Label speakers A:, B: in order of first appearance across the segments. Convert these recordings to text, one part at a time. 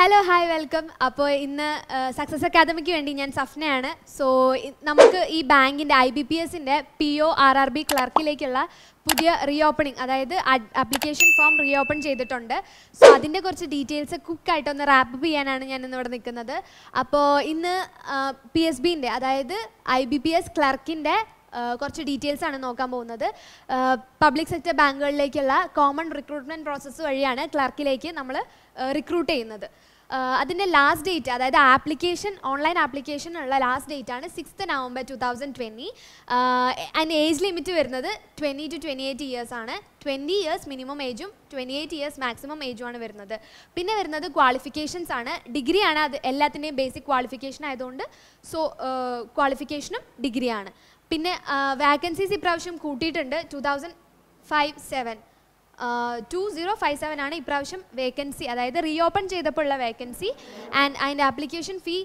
A: hello hi welcome അപ്പോൾ ഇന്ന് success academic വേണ്ടി ഞാൻ സഫ്നയാണ് സോ നമുക്ക് ഈ ബാങ്കിൻ്റെ ഐ ബി പി എസിൻ്റെ P O R R B ക്ലർക്കിലേക്കുള്ള പുതിയ റീ ഓപ്പണിങ് അതായത് അപ്ലിക്കേഷൻ ഫോം റീ ഓപ്പൺ ചെയ്തിട്ടുണ്ട് സോ അതിൻ്റെ കുറച്ച് ഡീറ്റെയിൽസ് കുക്കായിട്ടൊന്ന് റാപ്പ് ചെയ്യാനാണ് ഞാൻ ഇന്ന് ഇവിടെ നിൽക്കുന്നത് അപ്പോൾ ഇന്ന് പി എസ് ബിൻ്റെ അതായത് ഐ ബി പി എസ് ക്ലർക്കിൻ്റെ കുറച്ച് ഡീറ്റെയിൽസ് ആണ് നോക്കാൻ പോകുന്നത് പബ്ലിക് സെക്ടർ ബാങ്കുകളിലേക്കുള്ള കോമൺ റിക്രൂട്ട്മെൻറ്റ് പ്രോസസ്സ് വഴിയാണ് ക്ലർക്കിലേക്ക് നമ്മൾ റിക്രൂട്ട് ചെയ്യുന്നത് അതിൻ്റെ ലാസ്റ്റ് ഡേറ്റ് അതായത് ആപ്ലിക്കേഷൻ ഓൺലൈൻ ഉള്ള ലാസ്റ്റ് ഡേറ്റ് ആണ് sixth November two thousand twenty അതിൻ്റെ ഏജ് ലിമിറ്റ് വരുന്നത് twenty two twenty eight years ആണ് ട്വൻറ്റി ഇയേഴ്സ് മിനിമം ഏജും ട്വൻറ്റി എയ്റ്റ് ഇയേഴ്സ് മാക്സിമം ഏജും ആണ് വരുന്നത് പിന്നെ വരുന്നത് ക്വാളിഫിക്കേഷൻസ് ആണ് ഡിഗ്രിയാണ് അത് എല്ലാത്തിൻ്റെയും ബേസിക് ക്വാളിഫിക്കേഷൻ ആയതുകൊണ്ട് സോ ക്വാളിഫിക്കേഷനും ഡിഗ്രിയാണ് പിന്നെ വാക്കൻസീസ് ഇപ്രാവശ്യം കൂട്ടിയിട്ടുണ്ട് two thousand five seven two zero five seven ആണ് ഇപ്രാവശ്യം വേക്കൻസി അതായത് റീ ഓപ്പൺ ചെയ്തപ്പോഴുള്ള വേക്കൻസി ആൻഡ് അതിൻ്റെ application fee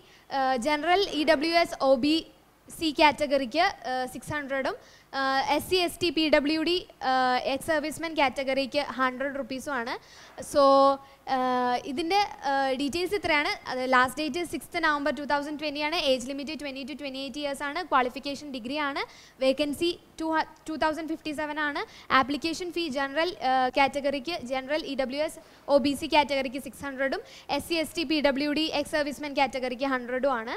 A: general E W S O B C കാറ്റഗറിക്ക് സിക്സ് ഹൺഡ്രഡും S C S T P W D ex servicemen കാറ്റഗറിക്ക് hundred റുപ്പീസുമാണ് so ഇതിൻ്റെ ഡീറ്റെയിൽസ് ഇത്രയാണ് അത് last date sixth November two thousand twenty ആണ് age limit twenty two twenty eight years ആണ് qualification degree ആണ് vacancy two two thousand fifty seven ആണ് application fee general കാറ്റഗറിക്ക് general E W S O B C കാറ്റഗറിക്ക് six ഹൺഡ്രഡും S C S T P W D ex servicemen കാറ്റഗറിക്ക് ഹൺഡ്രഡും ആണ്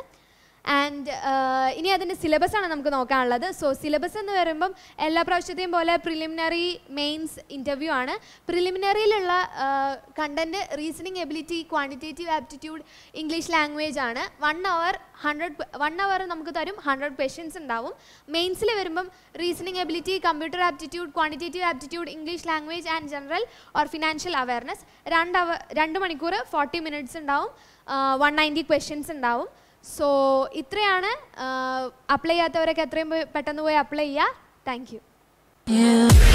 A: and uh, ഇനി അതിൻ്റെ സിലബസാണ് നമുക്ക് നോക്കാനുള്ളത് സോ സിലബസ് എന്ന് പറയുമ്പം എല്ലാ പ്രാവശ്യത്തെയും പോലെ പ്രിലിമിനറി മെയിൻസ് ഇൻ്റർവ്യൂ ആണ് പ്രിലിമിനറിയിലുള്ള content reasoning ability quantitative aptitude English language ആണ് one hour hundred one hour നമുക്ക് തരും ഹൺഡ്രഡ് ക്വസ്റ്റ്യൻസ് ഉണ്ടാവും മെയിൻസിൽ വരുമ്പം reasoning ability computer aptitude quantitative aptitude English language and general or financial awareness രണ്ട് അവർ രണ്ട് മണിക്കൂർ ഫോർട്ടി മിനിറ്റ്സ് ഉണ്ടാവും വൺ നയൻറ്റി ക്വസ്റ്റ്യൻസ് ഉണ്ടാവും സോ ഇത്രയാണ് അപ്ലൈ ചെയ്യാത്തവരൊക്കെ എത്രയും പെട്ടെന്ന് പോയി അപ്ലൈ ചെയ്യുക താങ്ക് യു Yeah